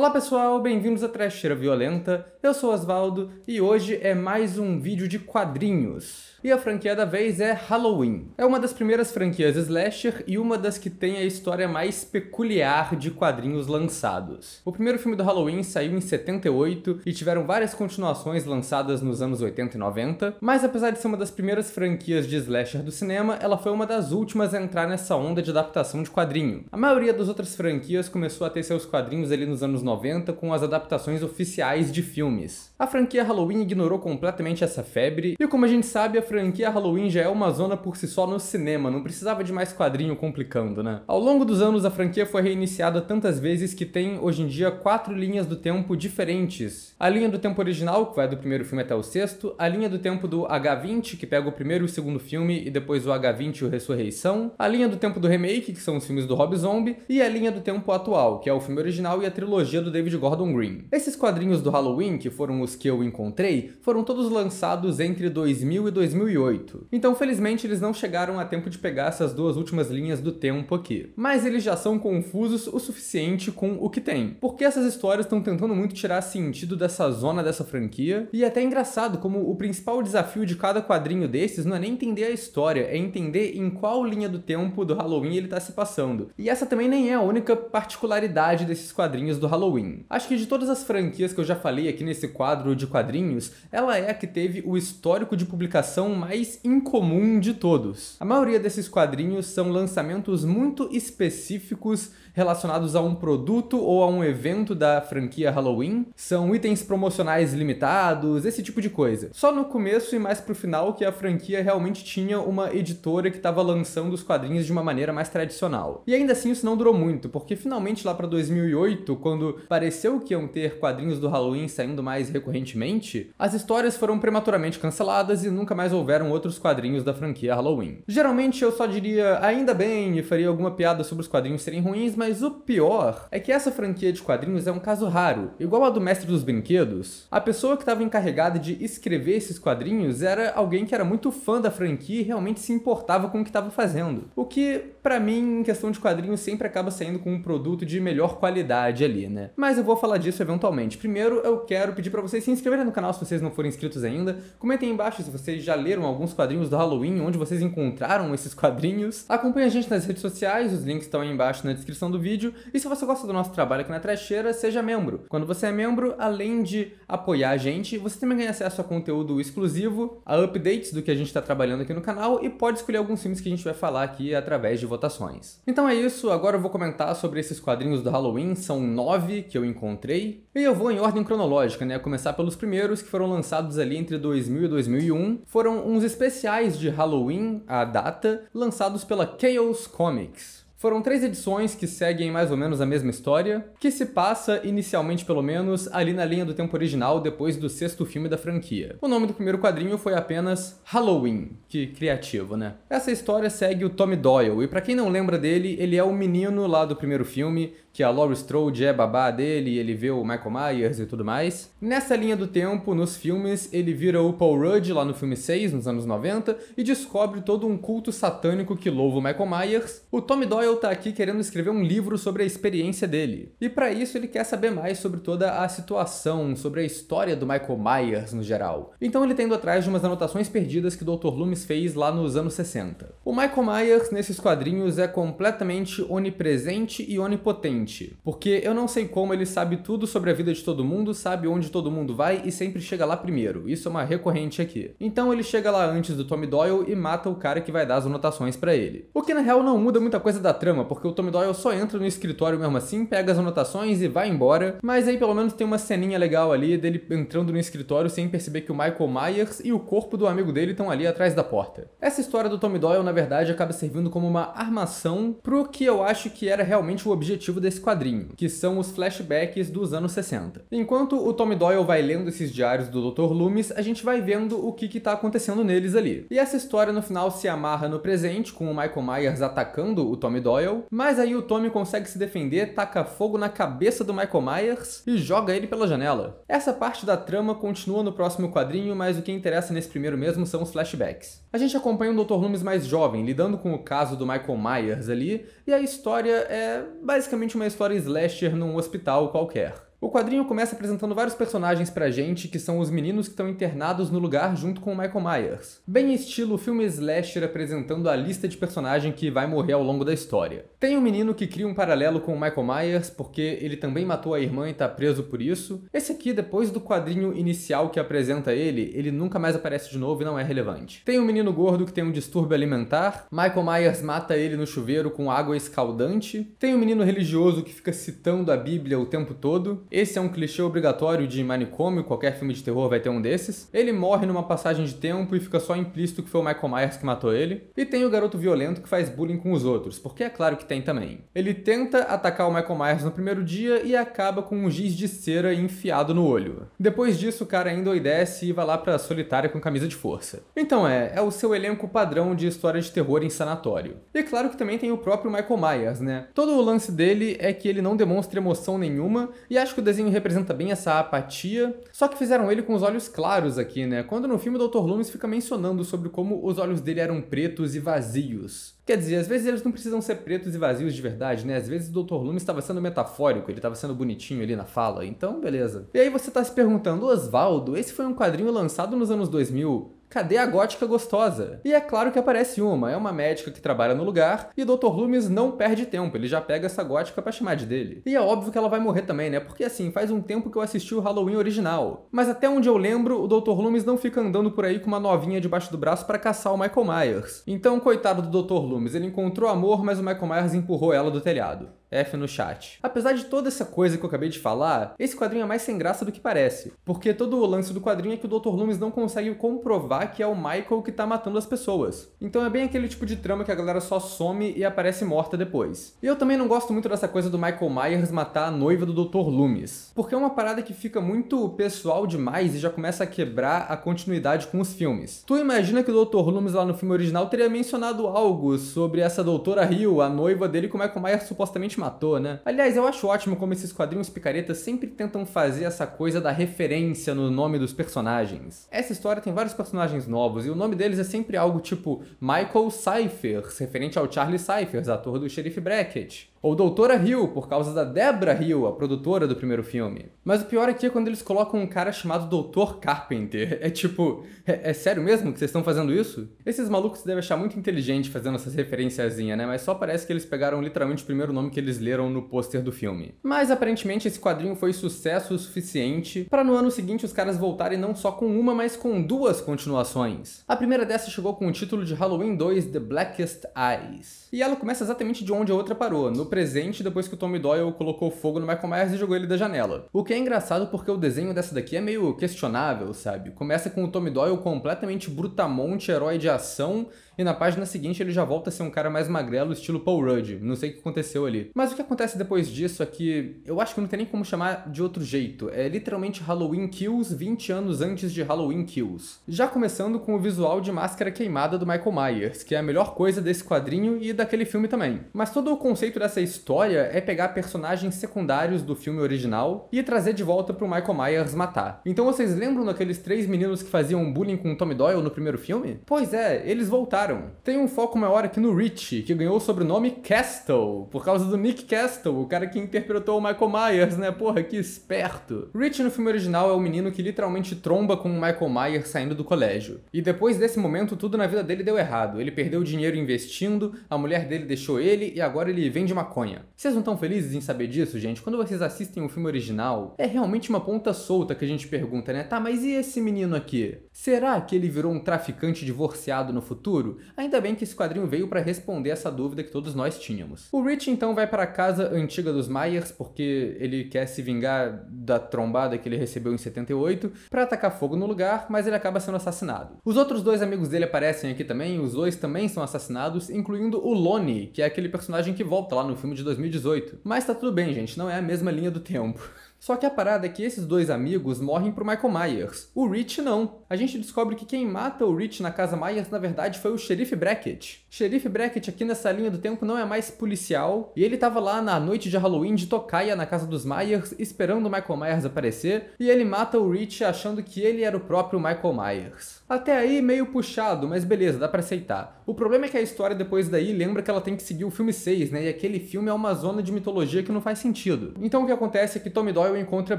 Olá pessoal, bem-vindos a Trecheira Violenta, eu sou Osvaldo e hoje é mais um vídeo de quadrinhos. E a franquia da vez é Halloween. É uma das primeiras franquias slasher e uma das que tem a história mais peculiar de quadrinhos lançados. O primeiro filme do Halloween saiu em 78 e tiveram várias continuações lançadas nos anos 80 e 90, mas apesar de ser uma das primeiras franquias de slasher do cinema, ela foi uma das últimas a entrar nessa onda de adaptação de quadrinho. A maioria das outras franquias começou a ter seus quadrinhos ali nos anos 90 com as adaptações oficiais de filmes. A franquia Halloween ignorou completamente essa febre, e como a gente sabe, a franquia Halloween já é uma zona por si só no cinema, não precisava de mais quadrinho complicando, né? Ao longo dos anos, a franquia foi reiniciada tantas vezes que tem, hoje em dia, quatro linhas do tempo diferentes. A linha do tempo original, que vai do primeiro filme até o sexto, a linha do tempo do H20, que pega o primeiro e o segundo filme, e depois o H20 e o Ressurreição, a linha do tempo do remake, que são os filmes do Rob Zombie, e a linha do tempo atual, que é o filme original e a trilogia trilogia do David Gordon Green. Esses quadrinhos do Halloween, que foram os que eu encontrei, foram todos lançados entre 2000 e 2008. Então, felizmente, eles não chegaram a tempo de pegar essas duas últimas linhas do tempo aqui. Mas eles já são confusos o suficiente com o que tem. Porque essas histórias estão tentando muito tirar sentido dessa zona dessa franquia, e é até engraçado como o principal desafio de cada quadrinho desses não é nem entender a história, é entender em qual linha do tempo do Halloween ele está se passando. E essa também nem é a única particularidade desses quadrinhos do Halloween. Halloween. Acho que de todas as franquias que eu já falei aqui nesse quadro de quadrinhos, ela é a que teve o histórico de publicação mais incomum de todos. A maioria desses quadrinhos são lançamentos muito específicos relacionados a um produto ou a um evento da franquia Halloween. São itens promocionais limitados, esse tipo de coisa. Só no começo e mais pro final que a franquia realmente tinha uma editora que estava lançando os quadrinhos de uma maneira mais tradicional. E ainda assim isso não durou muito, porque finalmente lá para 2008, quando pareceu que iam ter quadrinhos do Halloween saindo mais recorrentemente, as histórias foram prematuramente canceladas e nunca mais houveram outros quadrinhos da franquia Halloween. Geralmente eu só diria ainda bem e faria alguma piada sobre os quadrinhos serem ruins, mas o pior é que essa franquia de quadrinhos é um caso raro. Igual a do Mestre dos Brinquedos, a pessoa que estava encarregada de escrever esses quadrinhos era alguém que era muito fã da franquia e realmente se importava com o que estava fazendo. O que, para mim, em questão de quadrinhos, sempre acaba saindo com um produto de melhor qualidade ali, né? Mas eu vou falar disso eventualmente. Primeiro, eu quero pedir para vocês se inscreverem no canal se vocês não forem inscritos ainda. Comentem embaixo se vocês já leram alguns quadrinhos do Halloween, onde vocês encontraram esses quadrinhos. Acompanhe a gente nas redes sociais, os links estão aí embaixo na descrição descrição do vídeo. E se você gosta do nosso trabalho aqui na Trecheira, seja membro. Quando você é membro, além de apoiar a gente, você também ganha acesso a conteúdo exclusivo, a updates do que a gente está trabalhando aqui no canal e pode escolher alguns filmes que a gente vai falar aqui através de votações. Então é isso, agora eu vou comentar sobre esses quadrinhos do Halloween, são nove que eu encontrei. E eu vou em ordem cronológica, né? Começar pelos primeiros que foram lançados ali entre 2000 e 2001. Foram uns especiais de Halloween, a data, lançados pela Chaos Comics. Foram três edições que seguem mais ou menos a mesma história, que se passa, inicialmente pelo menos, ali na linha do tempo original depois do sexto filme da franquia. O nome do primeiro quadrinho foi apenas Halloween, que criativo, né? Essa história segue o Tommy Doyle, e para quem não lembra dele, ele é o menino lá do primeiro filme que a Laurie Strode é babá dele, ele vê o Michael Myers e tudo mais. Nessa linha do tempo, nos filmes, ele vira o Paul Rudd lá no filme 6, nos anos 90, e descobre todo um culto satânico que louva o Michael Myers. O Tommy Doyle tá aqui querendo escrever um livro sobre a experiência dele. E para isso ele quer saber mais sobre toda a situação, sobre a história do Michael Myers no geral. Então ele tá indo atrás de umas anotações perdidas que o Dr. Loomis fez lá nos anos 60. O Michael Myers nesses quadrinhos é completamente onipresente e onipotente frente. Porque eu não sei como ele sabe tudo sobre a vida de todo mundo, sabe onde todo mundo vai e sempre chega lá primeiro. Isso é uma recorrente aqui. Então ele chega lá antes do Tommy Doyle e mata o cara que vai dar as anotações para ele. O que na real não muda muita coisa da trama, porque o Tommy Doyle só entra no escritório mesmo assim, pega as anotações e vai embora, mas aí pelo menos tem uma ceninha legal ali dele entrando no escritório sem perceber que o Michael Myers e o corpo do amigo dele estão ali atrás da porta. Essa história do Tommy Doyle, na verdade, acaba servindo como uma armação pro que eu acho que era realmente o objetivo desse desse quadrinho, que são os flashbacks dos anos 60. Enquanto o Tom Doyle vai lendo esses diários do Dr. Loomis, a gente vai vendo o que está acontecendo neles ali. E essa história no final se amarra no presente, com o Michael Myers atacando o Tom Doyle, mas aí o Tommy consegue se defender, taca fogo na cabeça do Michael Myers e joga ele pela janela. Essa parte da trama continua no próximo quadrinho, mas o que interessa nesse primeiro mesmo são os flashbacks. A gente acompanha um Dr. Loomis mais jovem, lidando com o caso do Michael Myers ali, e a história é basicamente uma é história slasher num hospital qualquer. O quadrinho começa apresentando vários personagens pra gente, que são os meninos que estão internados no lugar junto com o Michael Myers. Bem estilo filme slasher apresentando a lista de personagens que vai morrer ao longo da história. Tem um menino que cria um paralelo com o Michael Myers, porque ele também matou a irmã e tá preso por isso. Esse aqui, depois do quadrinho inicial que apresenta ele, ele nunca mais aparece de novo e não é relevante. Tem um menino gordo que tem um distúrbio alimentar, Michael Myers mata ele no chuveiro com água escaldante, tem um menino religioso que fica citando a Bíblia o tempo todo, esse é um clichê obrigatório de manicômio, qualquer filme de terror vai ter um desses. Ele morre numa passagem de tempo e fica só implícito que foi o Michael Myers que matou ele. E tem o garoto violento que faz bullying com os outros, porque é claro que tem também. Ele tenta atacar o Michael Myers no primeiro dia e acaba com um giz de cera enfiado no olho. Depois disso, o cara ainda oidece e vai lá pra solitária com camisa de força. Então é, é o seu elenco padrão de história de terror em sanatório. E é claro que também tem o próprio Michael Myers, né? Todo o lance dele é que ele não demonstra emoção nenhuma e acho que que o desenho representa bem essa apatia, só que fizeram ele com os olhos claros aqui, né? Quando no filme o Dr. Loomis fica mencionando sobre como os olhos dele eram pretos e vazios. Quer dizer, às vezes eles não precisam ser pretos e vazios de verdade, né? Às vezes o Dr. Loomis estava sendo metafórico, ele estava sendo bonitinho ali na fala, então beleza. E aí você está se perguntando, Osvaldo, esse foi um quadrinho lançado nos anos 2000, Cadê a gótica gostosa? E é claro que aparece uma, é uma médica que trabalha no lugar, e o Dr. Loomis não perde tempo, ele já pega essa gótica pra chamar de dele. E é óbvio que ela vai morrer também, né? Porque assim, faz um tempo que eu assisti o Halloween original. Mas até onde eu lembro, o Dr. Loomis não fica andando por aí com uma novinha debaixo do braço para caçar o Michael Myers. Então, coitado do Dr. Loomis, ele encontrou amor, mas o Michael Myers empurrou ela do telhado. F no chat. Apesar de toda essa coisa que eu acabei de falar, esse quadrinho é mais sem graça do que parece, porque todo o lance do quadrinho é que o Dr. Loomis não consegue comprovar que é o Michael que tá matando as pessoas. Então é bem aquele tipo de trama que a galera só some e aparece morta depois. E eu também não gosto muito dessa coisa do Michael Myers matar a noiva do Dr. Loomis, porque é uma parada que fica muito pessoal demais e já começa a quebrar a continuidade com os filmes. Tu imagina que o Dr. Loomis lá no filme original teria mencionado algo sobre essa doutora Hill, a noiva dele, como é que o Michael Myers supostamente matou, né? Aliás, eu acho ótimo como esses quadrinhos picaretas sempre tentam fazer essa coisa da referência no nome dos personagens. Essa história tem vários personagens novos e o nome deles é sempre algo tipo Michael Cyphers, referente ao Charlie Cyphers, ator do Xerife Brackett. Ou Doutora Hill, por causa da Debra Hill, a produtora do primeiro filme. Mas o pior aqui é, é quando eles colocam um cara chamado Doutor Carpenter. É tipo, é, é sério mesmo que vocês estão fazendo isso? Esses malucos devem achar muito inteligente fazendo essas referenciazinhas, né? Mas só parece que eles pegaram literalmente o primeiro nome que eles leram no pôster do filme. Mas aparentemente esse quadrinho foi sucesso o suficiente para no ano seguinte os caras voltarem não só com uma, mas com duas continuações. A primeira dessa chegou com o título de Halloween 2 The Blackest Eyes. E ela começa exatamente de onde a outra parou, no presente depois que o Tommy Doyle colocou fogo no Michael Myers e jogou ele da janela. O que é engraçado porque o desenho dessa daqui é meio questionável, sabe? Começa com o Tommy Doyle completamente brutamonte, herói de ação, e na página seguinte ele já volta a ser um cara mais magrelo, estilo Paul Rudd. Não sei o que aconteceu ali. Mas o que acontece depois disso é que eu acho que não tem nem como chamar de outro jeito. É literalmente Halloween Kills 20 anos antes de Halloween Kills. Já começando com o visual de máscara queimada do Michael Myers, que é a melhor coisa desse quadrinho e daquele filme também. Mas todo o conceito dessa história é pegar personagens secundários do filme original e trazer de volta pro Michael Myers matar. Então vocês lembram daqueles três meninos que faziam bullying com o Tommy Doyle no primeiro filme? Pois é, eles voltaram tem um foco maior aqui no Rich, que ganhou o sobrenome Castle, por causa do Nick Castle, o cara que interpretou o Michael Myers, né? Porra, que esperto. Rich no filme original é o menino que literalmente tromba com o Michael Myers saindo do colégio. E depois desse momento, tudo na vida dele deu errado. Ele perdeu dinheiro investindo, a mulher dele deixou ele e agora ele vende maconha. Vocês não estão felizes em saber disso, gente? Quando vocês assistem o filme original, é realmente uma ponta solta que a gente pergunta, né? Tá, mas e esse menino aqui? Será que ele virou um traficante divorciado no futuro? Ainda bem que esse quadrinho veio para responder essa dúvida que todos nós tínhamos. O Rich então vai para a casa antiga dos Myers porque ele quer se vingar da trombada que ele recebeu em 78 para atacar fogo no lugar, mas ele acaba sendo assassinado. Os outros dois amigos dele aparecem aqui também, os dois também são assassinados, incluindo o Lonnie, que é aquele personagem que volta lá no filme de 2018. Mas tá tudo bem, gente, não é a mesma linha do tempo. Só que a parada é que esses dois amigos morrem pro Michael Myers. O Rich não. A gente descobre que quem mata o Rich na casa Myers na verdade foi o xerife Brackett. Xerife Brackett aqui nessa linha do tempo não é mais policial e ele tava lá na noite de Halloween de tocaia na casa dos Myers esperando o Michael Myers aparecer e ele mata o Rich achando que ele era o próprio Michael Myers. Até aí meio puxado, mas beleza, dá pra aceitar. O problema é que a história depois daí lembra que ela tem que seguir o filme 6, né? E aquele filme é uma zona de mitologia que não faz sentido. Então o que acontece é que Tommy Doyle Doyle encontra é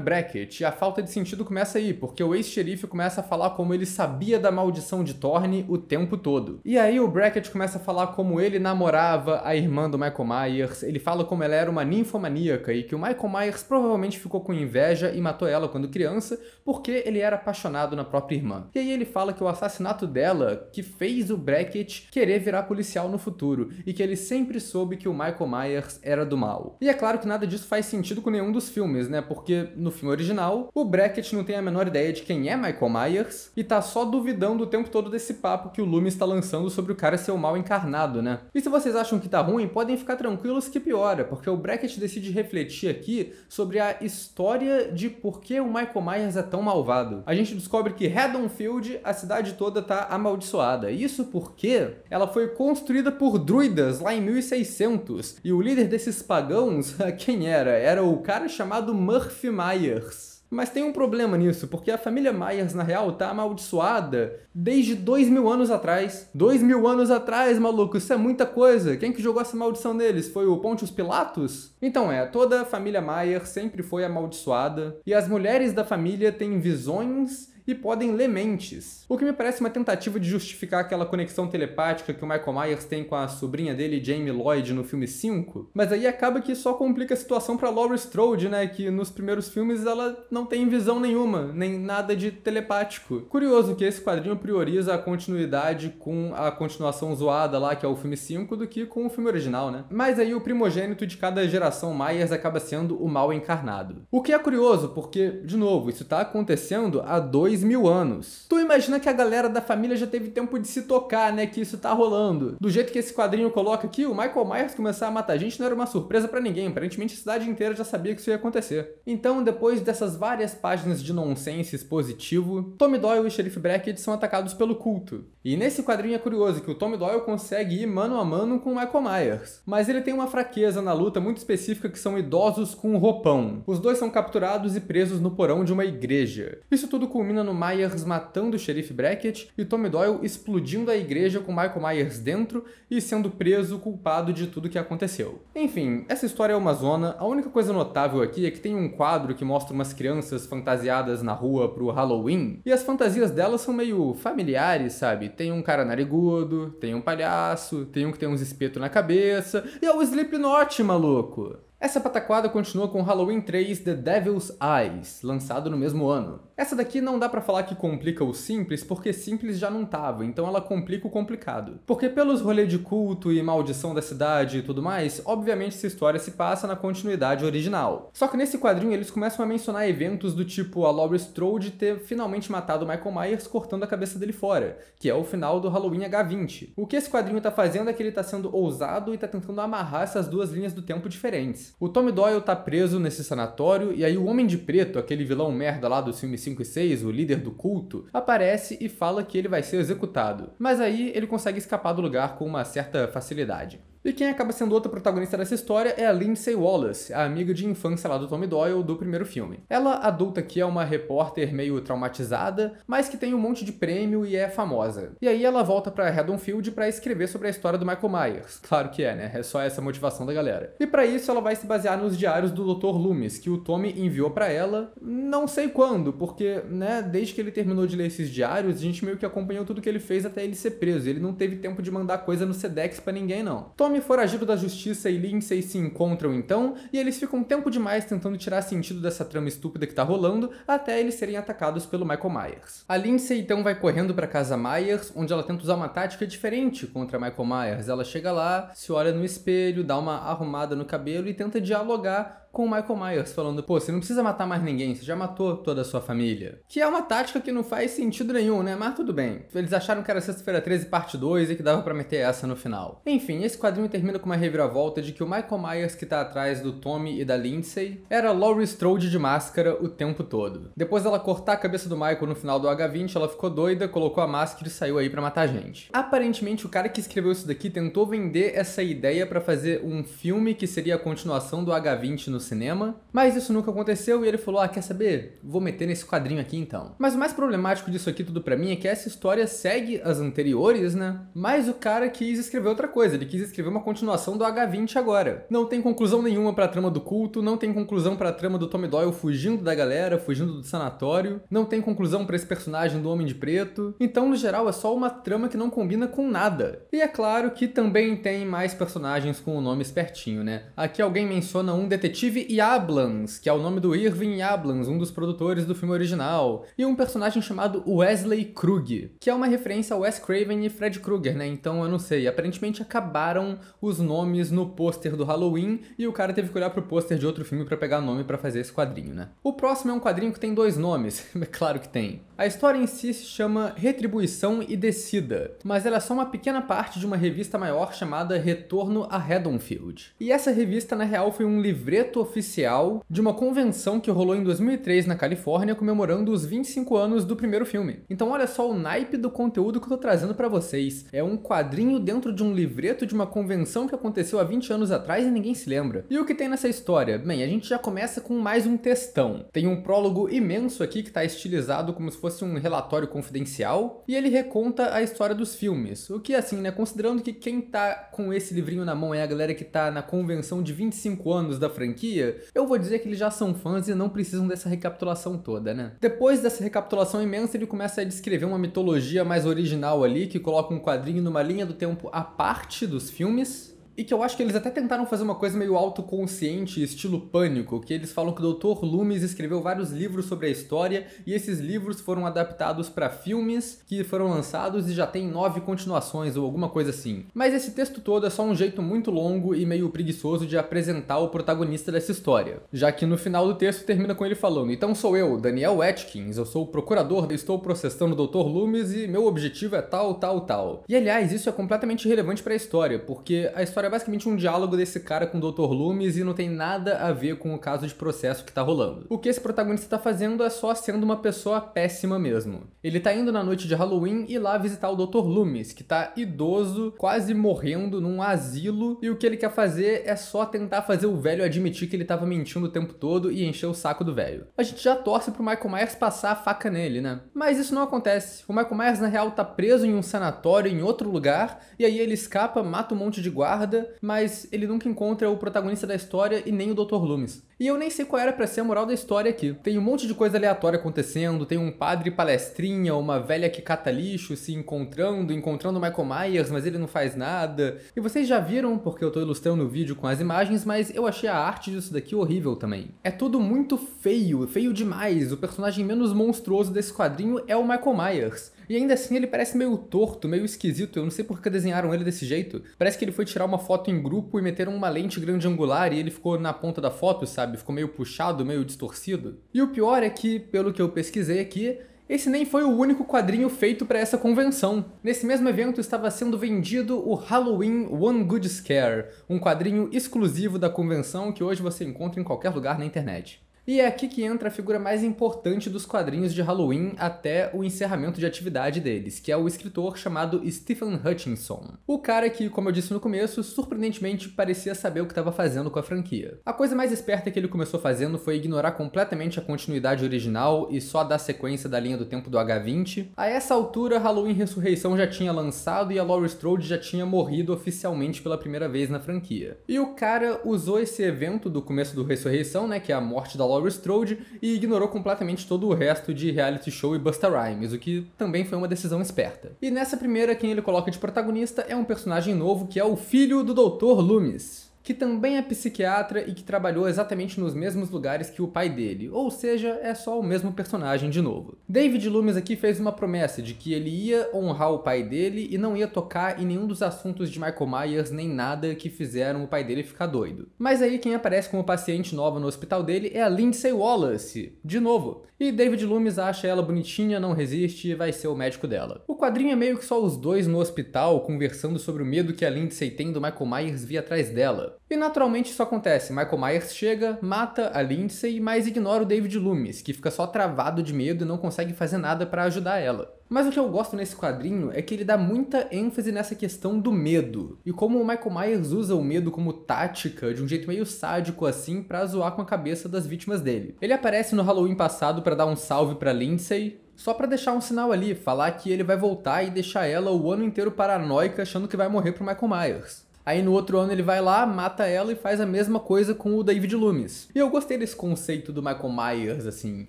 Brackett e a falta de sentido começa aí, porque o ex-xerife começa a falar como ele sabia da maldição de Thorne o tempo todo. E aí o Brackett começa a falar como ele namorava a irmã do Michael Myers, ele fala como ela era uma ninfomaníaca e que o Michael Myers provavelmente ficou com inveja e matou ela quando criança porque ele era apaixonado na própria irmã. E aí ele fala que o assassinato dela que fez o Brackett querer virar policial no futuro e que ele sempre soube que o Michael Myers era do mal. E é claro que nada disso faz sentido com nenhum dos filmes, né? Porque porque no filme original, o Brackett não tem a menor ideia de quem é Michael Myers e tá só duvidando o tempo todo desse papo que o Lume está lançando sobre o cara ser o mal encarnado, né? E se vocês acham que tá ruim, podem ficar tranquilos que piora, porque o Brackett decide refletir aqui sobre a história de por que o Michael Myers é tão malvado. A gente descobre que Redonfield, a cidade toda, tá amaldiçoada. Isso porque ela foi construída por druidas lá em 1600 e o líder desses pagãos, quem era? Era o cara chamado Murphy Murphy Myers. Mas tem um problema nisso, porque a família Myers, na real, tá amaldiçoada desde dois mil anos atrás. Dois mil anos atrás, maluco, isso é muita coisa. Quem que jogou essa maldição neles? Foi o Pontius Pilatos? Então é, toda a família Myers sempre foi amaldiçoada, e as mulheres da família têm visões e podem ler mentes. O que me parece uma tentativa de justificar aquela conexão telepática que o Michael Myers tem com a sobrinha dele, Jamie Lloyd, no filme 5. Mas aí acaba que só complica a situação para Laurie Strode, né, que nos primeiros filmes ela não tem visão nenhuma, nem nada de telepático. Curioso que esse quadrinho prioriza a continuidade com a continuação zoada lá, que é o filme 5, do que com o filme original, né? Mas aí o primogênito de cada geração Myers acaba sendo o mal encarnado. O que é curioso, porque, de novo, isso tá acontecendo há dois dois mil anos. Tu imagina que a galera da família já teve tempo de se tocar, né? Que isso tá rolando. Do jeito que esse quadrinho coloca aqui, o Michael Myers começar a matar a gente não era uma surpresa para ninguém. Aparentemente a cidade inteira já sabia que isso ia acontecer. Então, depois dessas várias páginas de nonsense positivo, Tommy Doyle e Sheriff Brackett são atacados pelo culto. E nesse quadrinho é curioso que o Tommy Doyle consegue ir mano a mano com o Michael Myers. Mas ele tem uma fraqueza na luta muito específica que são idosos com roupão. Os dois são capturados e presos no porão de uma igreja. Isso tudo culmina Shannon Myers matando o xerife Brackett e Tommy Doyle explodindo a igreja com Michael Myers dentro e sendo preso culpado de tudo que aconteceu. Enfim, essa história é uma zona, a única coisa notável aqui é que tem um quadro que mostra umas crianças fantasiadas na rua pro Halloween, e as fantasias delas são meio familiares, sabe? Tem um cara narigudo, tem um palhaço, tem um que tem uns espeto na cabeça, e é o Slipknot, maluco! Essa pataquada continua com Halloween 3 The Devil's Eyes, lançado no mesmo ano. Essa daqui não dá para falar que complica o simples, porque simples já não tava, então ela complica o complicado. Porque pelos rolês de culto e maldição da cidade e tudo mais, obviamente essa história se passa na continuidade original. Só que nesse quadrinho eles começam a mencionar eventos do tipo a Laurie Strode ter finalmente matado Michael Myers cortando a cabeça dele fora, que é o final do Halloween H20. O que esse quadrinho tá fazendo é que ele tá sendo ousado e tá tentando amarrar essas duas linhas do tempo diferentes. O Tommy Doyle tá preso nesse sanatório e aí o Homem de Preto, aquele vilão merda lá do filme 5 e 6, o líder do culto, aparece e fala que ele vai ser executado. Mas aí ele consegue escapar do lugar com uma certa facilidade. E quem acaba sendo outra protagonista dessa história é a Lindsay Wallace, a amiga de infância lá do Tommy Doyle do primeiro filme. Ela, adulta aqui, é uma repórter meio traumatizada, mas que tem um monte de prêmio e é famosa. E aí ela volta para Redonfield para escrever sobre a história do Michael Myers. Claro que é, né? É só essa motivação da galera. E para isso ela vai se basear nos diários do Dr. Loomis, que o Tommy enviou para ela, não sei quando, porque, né, desde que ele terminou de ler esses diários, a gente meio que acompanhou tudo que ele fez até ele ser preso. Ele não teve tempo de mandar coisa no Sedex para ninguém, não. Tommy Tommy, foragido da justiça e Lindsay se encontram então, e eles ficam um tempo demais tentando tirar sentido dessa trama estúpida que tá rolando, até eles serem atacados pelo Michael Myers. A Lindsay então vai correndo para casa Myers, onde ela tenta usar uma tática diferente contra Michael Myers. Ela chega lá, se olha no espelho, dá uma arrumada no cabelo e tenta dialogar com o Michael Myers falando: pô, você não precisa matar mais ninguém, você já matou toda a sua família. Que é uma tática que não faz sentido nenhum, né? Mas tudo bem. Eles acharam que era sexta-feira 13, parte 2 e que dava para meter essa no final. Enfim, esse quadrinho termina com uma reviravolta de que o Michael Myers que tá atrás do Tommy e da Lindsay era Laurie Strode de máscara o tempo todo. Depois dela cortar a cabeça do Michael no final do H20, ela ficou doida, colocou a máscara e saiu aí para matar gente. Aparentemente, o cara que escreveu isso daqui tentou vender essa ideia para fazer um filme que seria a continuação do H20 no cinema, mas isso nunca aconteceu e ele falou: "Ah, quer saber? Vou meter nesse quadrinho aqui então". Mas o mais problemático disso aqui tudo para mim é que essa história segue as anteriores, né? Mas o cara quis escrever outra coisa, ele quis escrever uma continuação do H20 agora. Não tem conclusão nenhuma para a trama do culto, não tem conclusão para a trama do Tommy Doyle fugindo da galera, fugindo do sanatório, não tem conclusão para esse personagem do Homem de Preto. Então, no geral, é só uma trama que não combina com nada. E é claro que também tem mais personagens com o nome espertinho, né? Aqui alguém menciona um detetive Steve Yablans, que é o nome do Irving Yablans, um dos produtores do filme original, e um personagem chamado Wesley Krug, que é uma referência a Wes Craven e Fred Krueger, né? Então eu não sei, aparentemente acabaram os nomes no pôster do Halloween e o cara teve que olhar pro pôster de outro filme para pegar nome para fazer esse quadrinho, né? O próximo é um quadrinho que tem dois nomes, é claro que tem. A história em si se chama Retribuição e Decida, mas ela é só uma pequena parte de uma revista maior chamada Retorno a Redonfield. E essa revista, na real, foi um livreto oficial de uma convenção que rolou em 2003 na Califórnia, comemorando os 25 anos do primeiro filme. Então olha só o naipe do conteúdo que eu tô trazendo para vocês. É um quadrinho dentro de um livreto de uma convenção que aconteceu há 20 anos atrás e ninguém se lembra. E o que tem nessa história? Bem, a gente já começa com mais um textão. Tem um prólogo imenso aqui que tá estilizado como se fosse fosse um relatório confidencial, e ele reconta a história dos filmes. O que, assim, né, considerando que quem tá com esse livrinho na mão é a galera que tá na convenção de 25 anos da franquia, eu vou dizer que eles já são fãs e não precisam dessa recapitulação toda, né? Depois dessa recapitulação imensa, ele começa a descrever uma mitologia mais original ali, que coloca um quadrinho numa linha do tempo à parte dos filmes, e que eu acho que eles até tentaram fazer uma coisa meio autoconsciente, estilo pânico, que eles falam que o Dr. Loomis escreveu vários livros sobre a história e esses livros foram adaptados para filmes que foram lançados e já tem nove continuações ou alguma coisa assim. Mas esse texto todo é só um jeito muito longo e meio preguiçoso de apresentar o protagonista dessa história, já que no final do texto termina com ele falando: Então sou eu, Daniel Atkins, eu sou o procurador, estou processando o Dr. Loomis e meu objetivo é tal, tal, tal. E aliás, isso é completamente relevante para a história, porque a história história é basicamente um diálogo desse cara com o Dr. Loomis e não tem nada a ver com o caso de processo que tá rolando. O que esse protagonista tá fazendo é só sendo uma pessoa péssima mesmo. Ele tá indo na noite de Halloween e lá visitar o Dr. Loomis, que tá idoso, quase morrendo num asilo, e o que ele quer fazer é só tentar fazer o velho admitir que ele tava mentindo o tempo todo e encher o saco do velho. A gente já torce pro Michael Myers passar a faca nele, né? Mas isso não acontece. O Michael Myers, na real, tá preso em um sanatório em outro lugar, e aí ele escapa, mata um monte de guarda mas ele nunca encontra o protagonista da história e nem o Dr. Loomis. E eu nem sei qual era pra ser a moral da história aqui. Tem um monte de coisa aleatória acontecendo, tem um padre palestrinha, uma velha que cata lixo se encontrando, encontrando o Michael Myers, mas ele não faz nada. E vocês já viram, porque eu tô ilustrando o vídeo com as imagens, mas eu achei a arte disso daqui horrível também. É tudo muito feio, feio demais. O personagem menos monstruoso desse quadrinho é o Michael Myers. E ainda assim ele parece meio torto, meio esquisito, eu não sei por que desenharam ele desse jeito. Parece que ele foi tirar uma foto em grupo e meteram uma lente grande angular e ele ficou na ponta da foto, sabe? Ficou meio puxado, meio distorcido. E o pior é que, pelo que eu pesquisei aqui, esse nem foi o único quadrinho feito para essa convenção. Nesse mesmo evento estava sendo vendido o Halloween One Good Scare, um quadrinho exclusivo da convenção que hoje você encontra em qualquer lugar na internet. E é aqui que entra a figura mais importante dos quadrinhos de Halloween até o encerramento de atividade deles, que é o escritor chamado Stephen Hutchinson. O cara que, como eu disse no começo, surpreendentemente parecia saber o que estava fazendo com a franquia. A coisa mais esperta que ele começou fazendo foi ignorar completamente a continuidade original e só dar sequência da linha do tempo do H20. A essa altura, Halloween Ressurreição já tinha lançado e a Laurie Strode já tinha morrido oficialmente pela primeira vez na franquia. E o cara usou esse evento do começo do Ressurreição, né, que é a morte da Laurie Strode e ignorou completamente todo o resto de reality show e Busta Rhymes, o que também foi uma decisão esperta. E nessa primeira, quem ele coloca de protagonista é um personagem novo que é o filho do Dr. Loomis que também é psiquiatra e que trabalhou exatamente nos mesmos lugares que o pai dele, ou seja, é só o mesmo personagem de novo. David Loomis aqui fez uma promessa de que ele ia honrar o pai dele e não ia tocar em nenhum dos assuntos de Michael Myers nem nada que fizeram o pai dele ficar doido. Mas aí quem aparece como paciente nova no hospital dele é a Lindsay Wallace, de novo. E David Loomis acha ela bonitinha, não resiste e vai ser o médico dela. O quadrinho é meio que só os dois no hospital conversando sobre o medo que a Lindsay tem do Michael Myers vir atrás dela. E naturalmente isso acontece. Michael Myers chega, mata a Lindsay, mas ignora o David Loomis, que fica só travado de medo e não consegue fazer nada para ajudar ela. Mas o que eu gosto nesse quadrinho é que ele dá muita ênfase nessa questão do medo e como o Michael Myers usa o medo como tática de um jeito meio sádico assim para zoar com a cabeça das vítimas dele. Ele aparece no Halloween passado para dar um salve para Lindsay, só para deixar um sinal ali, falar que ele vai voltar e deixar ela o ano inteiro paranoica achando que vai morrer pro Michael Myers. Aí no outro ano ele vai lá, mata ela e faz a mesma coisa com o David Loomis. E eu gostei desse conceito do Michael Myers, assim.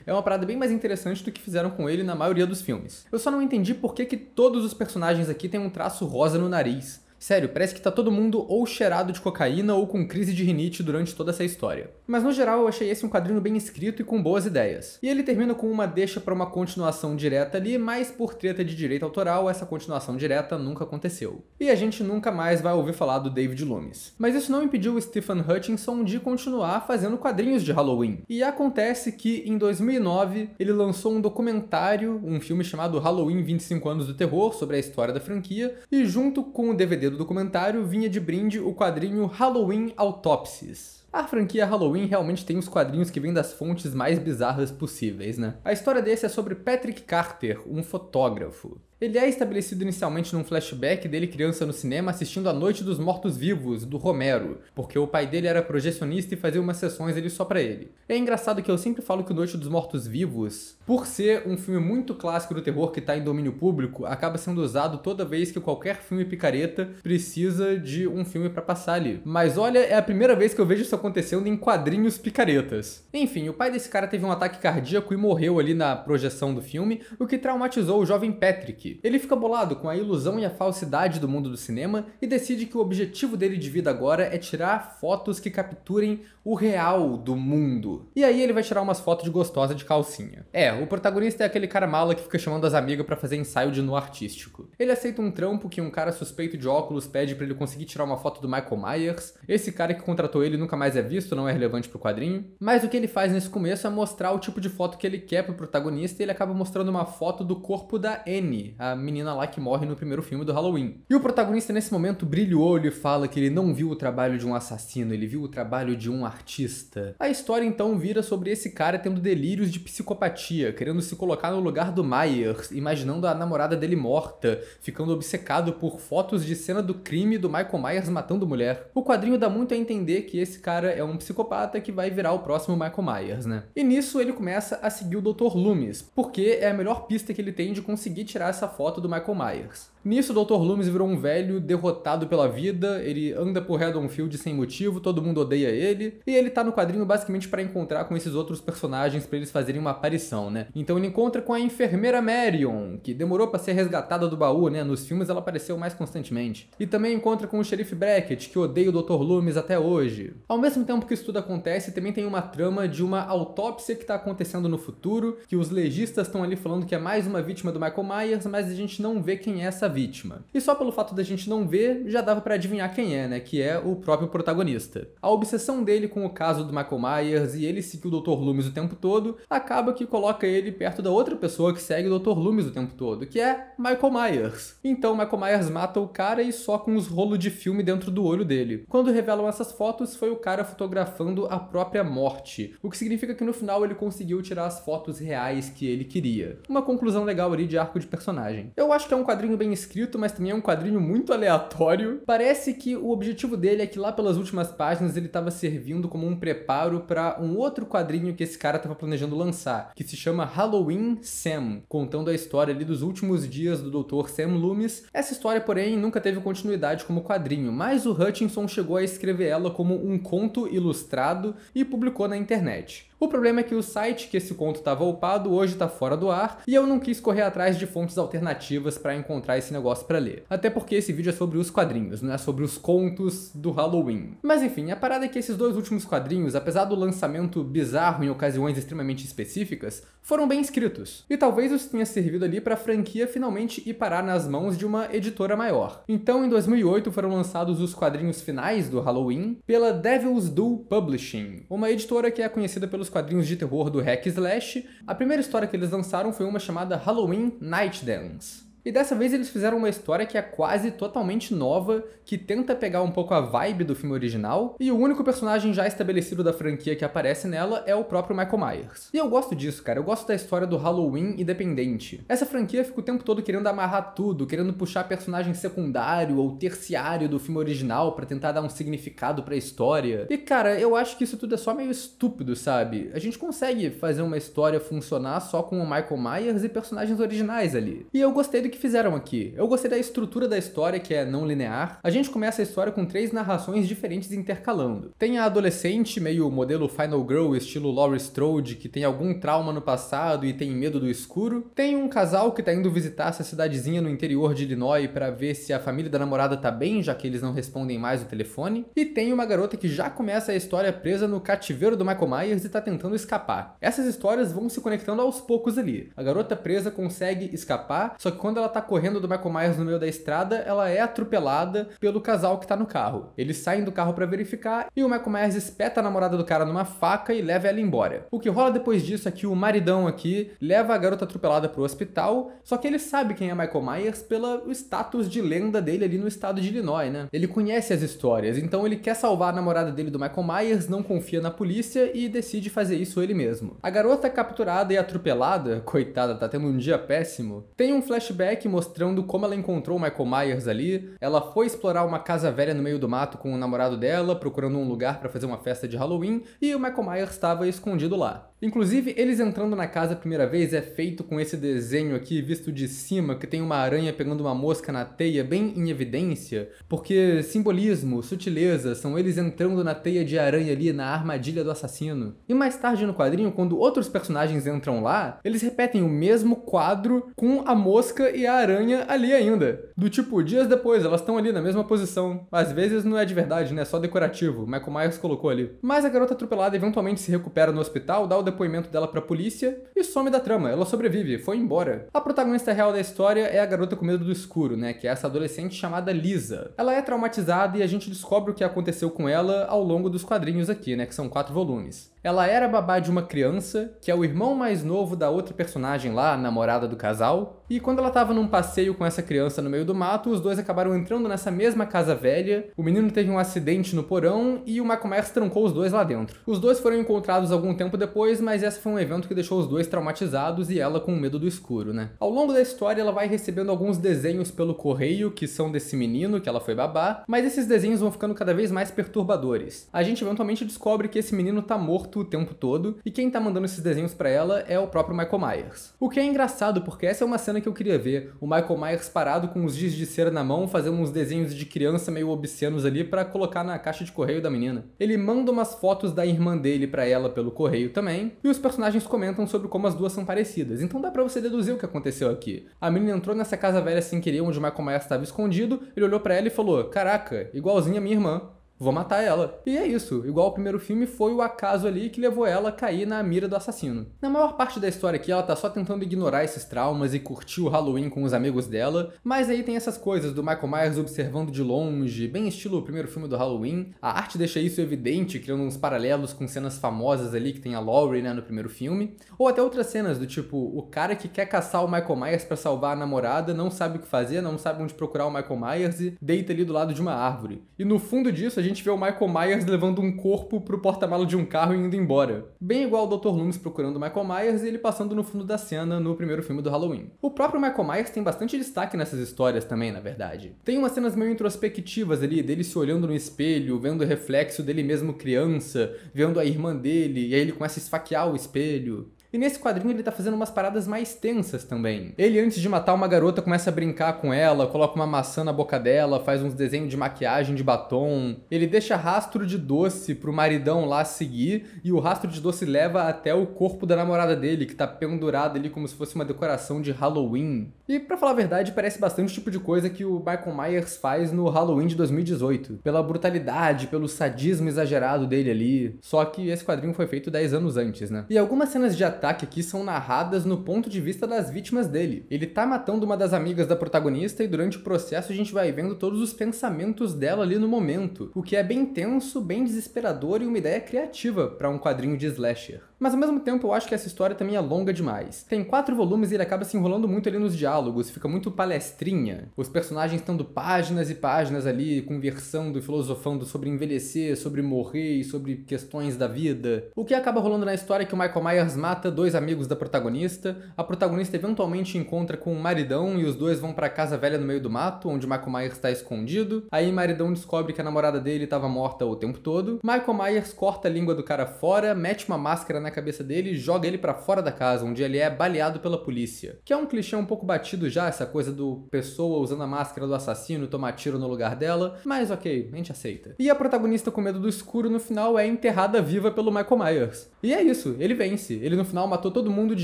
É uma parada bem mais interessante do que fizeram com ele na maioria dos filmes. Eu só não entendi por que, que todos os personagens aqui têm um traço rosa no nariz. Sério, parece que tá todo mundo ou cheirado de cocaína ou com crise de rinite durante toda essa história. Mas no geral eu achei esse um quadrinho bem escrito e com boas ideias. E ele termina com uma deixa para uma continuação direta ali, mas por treta de direito autoral, essa continuação direta nunca aconteceu. E a gente nunca mais vai ouvir falar do David Loomis. Mas isso não impediu o Stephen Hutchinson de continuar fazendo quadrinhos de Halloween. E acontece que em 2009 ele lançou um documentário, um filme chamado Halloween 25 anos do terror, sobre a história da franquia, e junto com o DVD do documentário vinha de brinde o quadrinho Halloween Autopsies. A franquia Halloween realmente tem os quadrinhos que vêm das fontes mais bizarras possíveis, né? A história desse é sobre Patrick Carter, um fotógrafo. Ele é estabelecido inicialmente num flashback dele criança no cinema assistindo A Noite dos Mortos-Vivos, do Romero, porque o pai dele era projecionista e fazia umas sessões ele só pra ele. É engraçado que eu sempre falo que Noite dos Mortos-Vivos, por ser um filme muito clássico do terror que tá em domínio público, acaba sendo usado toda vez que qualquer filme picareta precisa de um filme para passar ali. Mas olha, é a primeira vez que eu vejo isso acontecendo em quadrinhos picaretas. Enfim, o pai desse cara teve um ataque cardíaco e morreu ali na projeção do filme, o que traumatizou o jovem Patrick, ele fica bolado com a ilusão e a falsidade do mundo do cinema e decide que o objetivo dele de vida agora é tirar fotos que capturem o real do mundo. E aí ele vai tirar umas fotos de gostosa de calcinha. É, o protagonista é aquele cara mala que fica chamando as amigas para fazer ensaio de nu artístico. Ele aceita um trampo que um cara suspeito de óculos pede para ele conseguir tirar uma foto do Michael Myers. Esse cara que contratou ele nunca mais é visto, não é relevante pro quadrinho. Mas o que ele faz nesse começo é mostrar o tipo de foto que ele quer pro protagonista e ele acaba mostrando uma foto do corpo da Annie, a menina lá que morre no primeiro filme do Halloween. E o protagonista nesse momento brilha o olho e fala que ele não viu o trabalho de um assassino, ele viu o trabalho de um artista. A história então vira sobre esse cara tendo delírios de psicopatia, querendo se colocar no lugar do Myers, imaginando a namorada dele morta, ficando obcecado por fotos de cena do crime do Michael Myers matando mulher. O quadrinho dá muito a entender que esse cara é um psicopata que vai virar o próximo Michael Myers, né? E nisso ele começa a seguir o Dr. Loomis, porque é a melhor pista que ele tem de conseguir tirar essa essa foto do Michael Myers. Nisso, o Dr. Loomis virou um velho derrotado pela vida, ele anda por Redonfield sem motivo, todo mundo odeia ele, e ele tá no quadrinho basicamente para encontrar com esses outros personagens para eles fazerem uma aparição, né? Então ele encontra com a enfermeira Marion, que demorou para ser resgatada do baú, né? Nos filmes ela apareceu mais constantemente. E também encontra com o xerife Brackett, que odeia o Dr. Loomis até hoje. Ao mesmo tempo que isso tudo acontece, também tem uma trama de uma autópsia que tá acontecendo no futuro, que os legistas estão ali falando que é mais uma vítima do Michael Myers, mas a gente não vê quem é essa vítima. E só pelo fato da gente não ver, já dava para adivinhar quem é, né? Que é o próprio protagonista. A obsessão dele com o caso do Michael Myers e ele seguir o Dr. Loomis o tempo todo, acaba que coloca ele perto da outra pessoa que segue o Dr. Loomis o tempo todo, que é Michael Myers. Então Michael Myers mata o cara e só com uns rolos de filme dentro do olho dele. Quando revelam essas fotos, foi o cara fotografando a própria morte, o que significa que no final ele conseguiu tirar as fotos reais que ele queria. Uma conclusão legal ali de arco de personagem. Eu acho que é um quadrinho bem escrito, mas também é um quadrinho muito aleatório. Parece que o objetivo dele é que lá pelas últimas páginas ele estava servindo como um preparo para um outro quadrinho que esse cara estava planejando lançar, que se chama Halloween Sam, contando a história ali dos últimos dias do Dr. Sam Loomis. Essa história, porém, nunca teve continuidade como quadrinho, mas o Hutchinson chegou a escrever ela como um conto ilustrado e publicou na internet. O problema é que o site que esse conto estava tá upado hoje está fora do ar e eu não quis correr atrás de fontes alternativas para encontrar esse negócio para ler. Até porque esse vídeo é sobre os quadrinhos, não é sobre os contos do Halloween. Mas enfim, a parada é que esses dois últimos quadrinhos, apesar do lançamento bizarro em ocasiões extremamente específicas, foram bem escritos. E talvez isso tenha servido ali para a franquia finalmente ir parar nas mãos de uma editora maior. Então, em 2008 foram lançados os quadrinhos finais do Halloween pela Devil's Due Publishing, uma editora que é conhecida pelos quadrinhos de terror do hack slash. A primeira história que eles lançaram foi uma chamada Halloween Night Dance. E dessa vez eles fizeram uma história que é quase totalmente nova, que tenta pegar um pouco a vibe do filme original, e o único personagem já estabelecido da franquia que aparece nela é o próprio Michael Myers. E eu gosto disso, cara, eu gosto da história do Halloween independente. Essa franquia fica o tempo todo querendo amarrar tudo, querendo puxar personagem secundário ou terciário do filme original para tentar dar um significado pra história. E cara, eu acho que isso tudo é só meio estúpido, sabe? A gente consegue fazer uma história funcionar só com o Michael Myers e personagens originais ali. E eu gostei do que fizeram aqui. Eu gostei da estrutura da história, que é não linear. A gente começa a história com três narrações diferentes intercalando. Tem a adolescente, meio modelo Final Girl, estilo Laurie Strode, que tem algum trauma no passado e tem medo do escuro. Tem um casal que tá indo visitar essa cidadezinha no interior de Illinois para ver se a família da namorada tá bem, já que eles não respondem mais o telefone. E tem uma garota que já começa a história presa no cativeiro do Michael Myers e tá tentando escapar. Essas histórias vão se conectando aos poucos ali. A garota presa consegue escapar, só que quando ela ela tá correndo do Michael Myers no meio da estrada, ela é atropelada pelo casal que tá no carro. Eles saem do carro para verificar e o Michael Myers espeta a namorada do cara numa faca e leva ela embora. O que rola depois disso é que o maridão aqui leva a garota atropelada pro hospital, só que ele sabe quem é Michael Myers pelo status de lenda dele ali no estado de Illinois, né? Ele conhece as histórias, então ele quer salvar a namorada dele do Michael Myers, não confia na polícia e decide fazer isso ele mesmo. A garota capturada e atropelada, coitada, tá tendo um dia péssimo, tem um flashback mostrando como ela encontrou o Michael Myers ali. Ela foi explorar uma casa velha no meio do mato com o namorado dela, procurando um lugar para fazer uma festa de Halloween, e o Michael Myers estava escondido lá. Inclusive, eles entrando na casa a primeira vez é feito com esse desenho aqui visto de cima, que tem uma aranha pegando uma mosca na teia, bem em evidência, porque simbolismo, sutileza, são eles entrando na teia de aranha ali, na armadilha do assassino. E mais tarde no quadrinho, quando outros personagens entram lá, eles repetem o mesmo quadro com a mosca e a aranha ali ainda. Do tipo, dias depois, elas estão ali na mesma posição. Às vezes não é de verdade, né? Só decorativo. Michael Myers colocou ali. Mas a garota atropelada eventualmente se recupera no hospital, dá o depoimento dela pra polícia e some da trama. Ela sobrevive, foi embora. A protagonista real da história é a garota com medo do escuro, né? Que é essa adolescente chamada Lisa. Ela é traumatizada e a gente descobre o que aconteceu com ela ao longo dos quadrinhos aqui, né? Que são quatro volumes. Ela era babá de uma criança, que é o irmão mais novo da outra personagem lá, namorada do casal, e quando ela tava num passeio com essa criança no meio do mato, os dois acabaram entrando nessa mesma casa velha, o menino teve um acidente no porão e o Macomex trancou os dois lá dentro. Os dois foram encontrados algum tempo depois, mas esse foi um evento que deixou os dois traumatizados e ela com medo do escuro, né? Ao longo da história, ela vai recebendo alguns desenhos pelo correio, que são desse menino, que ela foi babá, mas esses desenhos vão ficando cada vez mais perturbadores. A gente eventualmente descobre que esse menino tá morto o tempo todo, e quem tá mandando esses desenhos para ela é o próprio Michael Myers. O que é engraçado, porque essa é uma cena que eu queria ver, o Michael Myers parado com os giz de cera na mão, fazendo uns desenhos de criança meio obscenos ali para colocar na caixa de correio da menina. Ele manda umas fotos da irmã dele para ela pelo correio também, e os personagens comentam sobre como as duas são parecidas, então dá para você deduzir o que aconteceu aqui. A menina entrou nessa casa velha sem querer, onde o Michael Myers estava escondido, ele olhou para ela e falou: "Caraca, igualzinha a minha irmã" vou matar ela. E é isso, igual o primeiro filme, foi o acaso ali que levou ela a cair na mira do assassino. Na maior parte da história aqui, ela tá só tentando ignorar esses traumas e curtir o Halloween com os amigos dela, mas aí tem essas coisas do Michael Myers observando de longe, bem estilo o primeiro filme do Halloween. A arte deixa isso evidente, criando uns paralelos com cenas famosas ali que tem a Laurie, né, no primeiro filme, ou até outras cenas do tipo, o cara que quer caçar o Michael Myers para salvar a namorada, não sabe o que fazer, não sabe onde procurar o Michael Myers e deita ali do lado de uma árvore. E no fundo disso a gente gente vê o Michael Myers levando um corpo pro porta-malo de um carro e indo embora. Bem igual o Dr. Loomis procurando o Michael Myers e ele passando no fundo da cena no primeiro filme do Halloween. O próprio Michael Myers tem bastante destaque nessas histórias também, na verdade. Tem umas cenas meio introspectivas ali, dele se olhando no espelho, vendo o reflexo dele mesmo criança, vendo a irmã dele, e aí ele começa a esfaquear o espelho. E nesse quadrinho ele tá fazendo umas paradas mais tensas também. Ele, antes de matar uma garota, começa a brincar com ela, coloca uma maçã na boca dela, faz uns desenhos de maquiagem de batom. Ele deixa rastro de doce pro maridão lá seguir, e o rastro de doce leva até o corpo da namorada dele, que tá pendurado ali como se fosse uma decoração de Halloween. E para falar a verdade, parece bastante o tipo de coisa que o Michael Myers faz no Halloween de 2018. Pela brutalidade, pelo sadismo exagerado dele ali. Só que esse quadrinho foi feito 10 anos antes, né? E algumas cenas de ataque aqui são narradas no ponto de vista das vítimas dele. Ele tá matando uma das amigas da protagonista e durante o processo a gente vai vendo todos os pensamentos dela ali no momento, o que é bem tenso, bem desesperador e uma ideia criativa para um quadrinho de slasher. Mas ao mesmo tempo eu acho que essa história também é longa demais. Tem quatro volumes e ele acaba se enrolando muito ali nos diálogos, fica muito palestrinha. Os personagens tendo páginas e páginas ali, conversando e filosofando sobre envelhecer, sobre morrer e sobre questões da vida. O que acaba rolando na história é que o Michael Myers mata dois amigos da protagonista, a protagonista eventualmente encontra com o um maridão e os dois vão pra casa velha no meio do mato, onde o Michael Myers está escondido. Aí o maridão descobre que a namorada dele estava morta o tempo todo. Michael Myers corta a língua do cara fora, mete uma máscara na cabeça dele e joga ele para fora da casa, onde ele é baleado pela polícia. Que é um clichê um pouco batido já, essa coisa do pessoa usando a máscara do assassino tomar tiro no lugar dela, mas ok, a gente aceita. E a protagonista com medo do escuro no final é enterrada viva pelo Michael Myers. E é isso, ele vence. Ele no final matou todo mundo de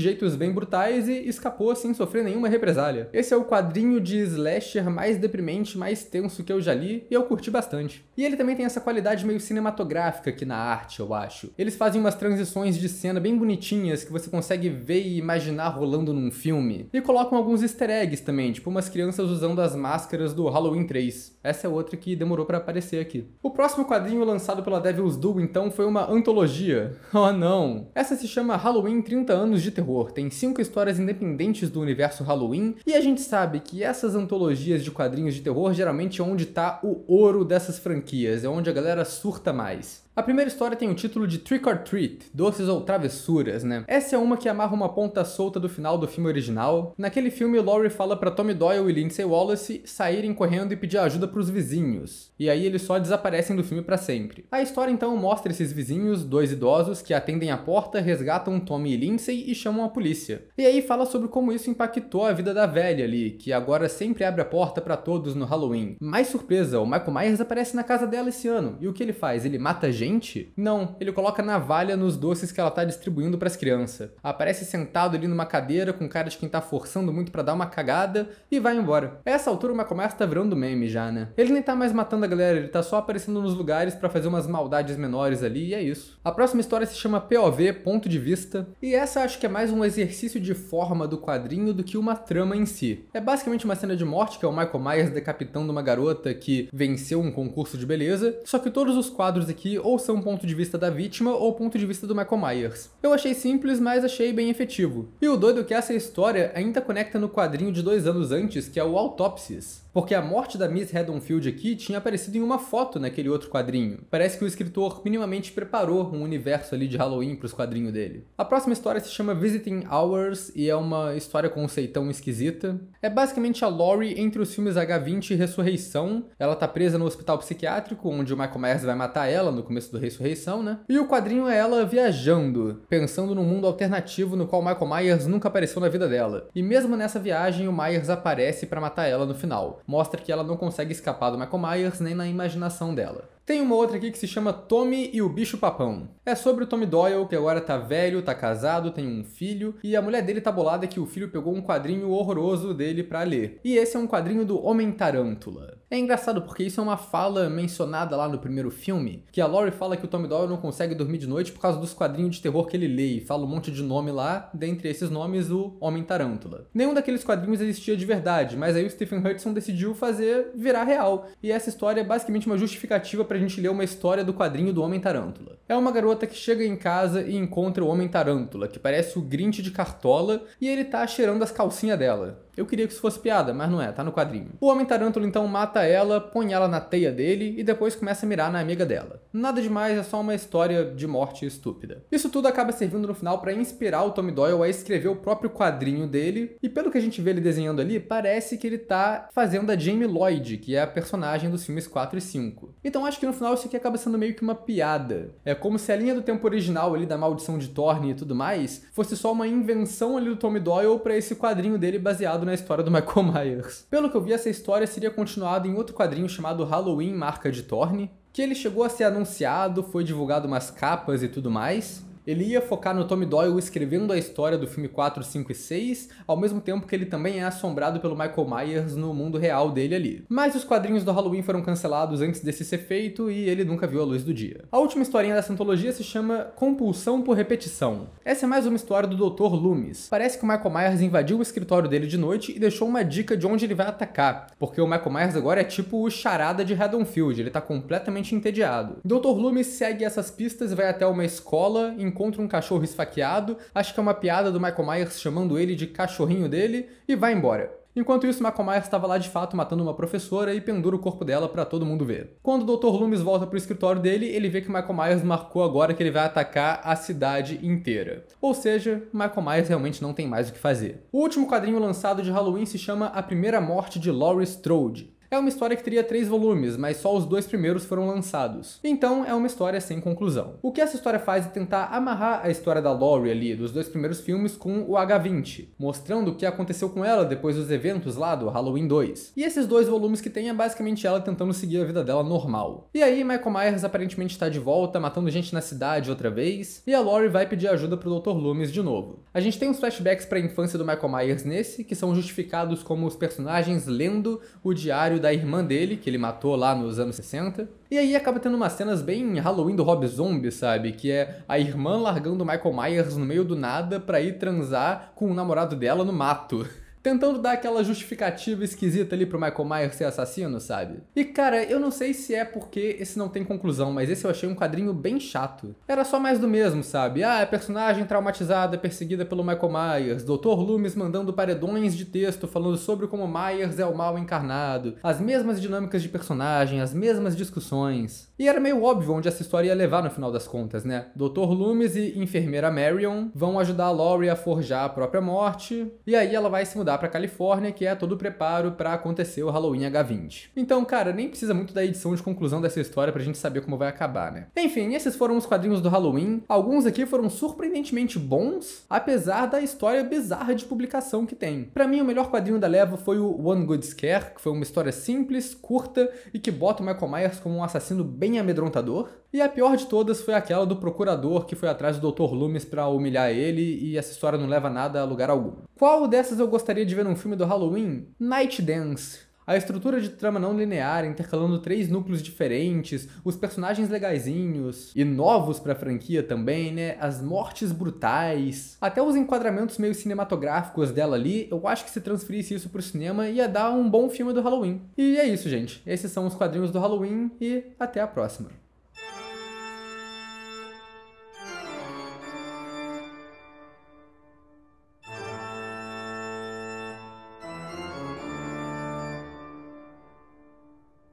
jeitos bem brutais e escapou sem sofrer nenhuma represália. Esse é o quadrinho de slasher mais deprimente, mais tenso que eu já li e eu curti bastante. E ele também tem essa qualidade meio cinematográfica aqui na arte, eu acho. Eles fazem umas transições de cena bem bonitinhas que você consegue ver e imaginar rolando num filme. E colocam alguns easter eggs também, tipo umas crianças usando as máscaras do Halloween 3. Essa é outra que demorou para aparecer aqui. O próximo quadrinho lançado pela Devil's Due, então, foi uma antologia. Oh não! Essa se chama Halloween 30 Anos de Terror, tem cinco histórias independentes do universo Halloween, e a gente sabe que essas antologias de quadrinhos de terror geralmente é onde tá o ouro dessas franquias, é onde a galera surta mais. A primeira história tem o título de Trick or Treat, Doces ou Travessuras, né? Essa é uma que amarra uma ponta solta do final do filme original. Naquele filme, Laurie fala para Tommy Doyle e Lindsay Wallace saírem correndo e pedir ajuda para os vizinhos. E aí eles só desaparecem do filme para sempre. A história então mostra esses vizinhos, dois idosos, que atendem a porta, resgatam Tommy e Lindsay e chamam a polícia. E aí fala sobre como isso impactou a vida da velha ali, que agora sempre abre a porta para todos no Halloween. Mais surpresa, o Michael Myers aparece na casa dela esse ano. E o que ele faz? Ele mata gente? Não, ele coloca navalha nos doces que ela tá distribuindo para as crianças. Aparece sentado ali numa cadeira com cara de quem tá forçando muito para dar uma cagada e vai embora. A essa altura o Macomassa tá virando meme já, né? Ele nem tá mais matando a galera, ele tá só aparecendo nos lugares para fazer umas maldades menores ali e é isso. A próxima história se chama POV, Ponto de Vista, e essa acho que é mais um exercício de forma do quadrinho do que uma trama em si. É basicamente uma cena de morte que é o Michael Myers decapitando uma garota que venceu um concurso de beleza, só que todos os quadros aqui ou são o ponto de vista da vítima ou o ponto de vista do Michael Myers. Eu achei simples, mas achei bem efetivo. E o doido é que essa história ainda conecta no quadrinho de dois anos antes, que é o Autopsies. Porque a morte da Miss Redonfield aqui tinha aparecido em uma foto naquele outro quadrinho. Parece que o escritor minimamente preparou um universo ali de Halloween para os quadrinhos dele. A próxima história se chama Visiting Hours e é uma história com um seitão esquisita. É basicamente a Laurie entre os filmes H20 e Ressurreição. Ela tá presa no hospital psiquiátrico, onde o Michael Myers vai matar ela no começo do Ressurreição, né? E o quadrinho é ela viajando, pensando num mundo alternativo no qual Michael Myers nunca apareceu na vida dela. E mesmo nessa viagem, o Myers aparece para matar ela no final mostra que ela não consegue escapar do Michael Myers nem na imaginação dela. Tem uma outra aqui que se chama Tommy e o Bicho Papão. É sobre o Tommy Doyle, que agora tá velho, tá casado, tem um filho, e a mulher dele tá bolada que o filho pegou um quadrinho horroroso dele para ler. E esse é um quadrinho do Homem Tarântula. É engraçado porque isso é uma fala mencionada lá no primeiro filme, que a Laurie fala que o Tommy Doyle não consegue dormir de noite por causa dos quadrinhos de terror que ele lê, e fala um monte de nome lá, dentre esses nomes o Homem Tarântula. Nenhum daqueles quadrinhos existia de verdade, mas aí o Stephen Hudson decidiu fazer virar real, e essa história é basicamente uma justificativa pra gente ler uma história do quadrinho do Homem Tarântula. É uma garota que chega em casa e encontra o Homem Tarântula, que parece o Grinch de Cartola, e ele tá cheirando as calcinhas dela. Eu queria que isso fosse piada, mas não é, tá no quadrinho. O Homem tarântulo então mata ela, põe ela na teia dele e depois começa a mirar na amiga dela. Nada demais, é só uma história de morte estúpida. Isso tudo acaba servindo no final para inspirar o Tommy Doyle a escrever o próprio quadrinho dele, e pelo que a gente vê ele desenhando ali, parece que ele tá fazendo a Jamie Lloyd, que é a personagem dos filmes 4 e 5. Então acho que no final isso aqui acaba sendo meio que uma piada. É como se a linha do tempo original ali da maldição de Thorne e tudo mais fosse só uma invenção ali do Tommy Doyle para esse quadrinho dele baseado baseado na história do Michael Myers. Pelo que eu vi, essa história seria continuada em outro quadrinho chamado Halloween Marca de Thorne, que ele chegou a ser anunciado, foi divulgado umas capas e tudo mais, ele ia focar no Tommy Doyle escrevendo a história do filme 4, 5 e 6, ao mesmo tempo que ele também é assombrado pelo Michael Myers no mundo real dele ali. Mas os quadrinhos do Halloween foram cancelados antes desse ser feito e ele nunca viu a luz do dia. A última historinha dessa antologia se chama Compulsão por Repetição. Essa é mais uma história do Dr. Loomis. Parece que o Michael Myers invadiu o escritório dele de noite e deixou uma dica de onde ele vai atacar, porque o Michael Myers agora é tipo o charada de Haddonfield, ele tá completamente entediado. Dr. Loomis segue essas pistas e vai até uma escola, em encontra um cachorro esfaqueado, acha que é uma piada do Michael Myers chamando ele de cachorrinho dele e vai embora. Enquanto isso, Michael Myers estava lá de fato matando uma professora e pendura o corpo dela para todo mundo ver. Quando o Dr. Loomis volta pro escritório dele, ele vê que Michael Myers marcou agora que ele vai atacar a cidade inteira. Ou seja, Michael Myers realmente não tem mais o que fazer. O último quadrinho lançado de Halloween se chama A Primeira Morte de Laurie Strode. É uma história que teria três volumes, mas só os dois primeiros foram lançados. Então, é uma história sem conclusão. O que essa história faz é tentar amarrar a história da Laurie ali, dos dois primeiros filmes, com o H20, mostrando o que aconteceu com ela depois dos eventos lá do Halloween 2. E esses dois volumes que tem é basicamente ela tentando seguir a vida dela normal. E aí, Michael Myers aparentemente está de volta, matando gente na cidade outra vez, e a Laurie vai pedir ajuda pro Dr. Loomis de novo. A gente tem uns flashbacks para a infância do Michael Myers nesse, que são justificados como os personagens lendo o diário da irmã dele, que ele matou lá nos anos 60. E aí acaba tendo umas cenas bem Halloween do Rob Zombie, sabe? Que é a irmã largando o Michael Myers no meio do nada pra ir transar com o namorado dela no mato. tentando dar aquela justificativa esquisita ali pro Michael Myers ser assassino, sabe? E cara, eu não sei se é porque esse não tem conclusão, mas esse eu achei um quadrinho bem chato. Era só mais do mesmo, sabe? Ah, é personagem traumatizada perseguida pelo Michael Myers, Dr. Loomis mandando paredões de texto falando sobre como Myers é o mal encarnado, as mesmas dinâmicas de personagem, as mesmas discussões. E era meio óbvio onde essa história ia levar no final das contas, né? Dr. Loomis e enfermeira Marion vão ajudar a Laurie a forjar a própria morte, e aí ela vai se mudar mudar para Califórnia, que é todo o preparo para acontecer o Halloween H20. Então, cara, nem precisa muito da edição de conclusão dessa história pra gente saber como vai acabar, né? Enfim, esses foram os quadrinhos do Halloween. Alguns aqui foram surpreendentemente bons, apesar da história bizarra de publicação que tem. Para mim, o melhor quadrinho da leva foi o One Good Scare, que foi uma história simples, curta e que bota o Michael Myers como um assassino bem amedrontador. E a pior de todas foi aquela do procurador que foi atrás do Dr. Loomis para humilhar ele e essa história não leva nada a lugar algum. Qual dessas eu gostaria de ver num filme do Halloween? Night Dance. A estrutura de trama não linear, intercalando três núcleos diferentes, os personagens legazinhos e novos pra franquia também, né? As mortes brutais, até os enquadramentos meio cinematográficos dela ali, eu acho que se transferisse isso pro cinema ia dar um bom filme do Halloween. E é isso, gente. Esses são os quadrinhos do Halloween e até a próxima.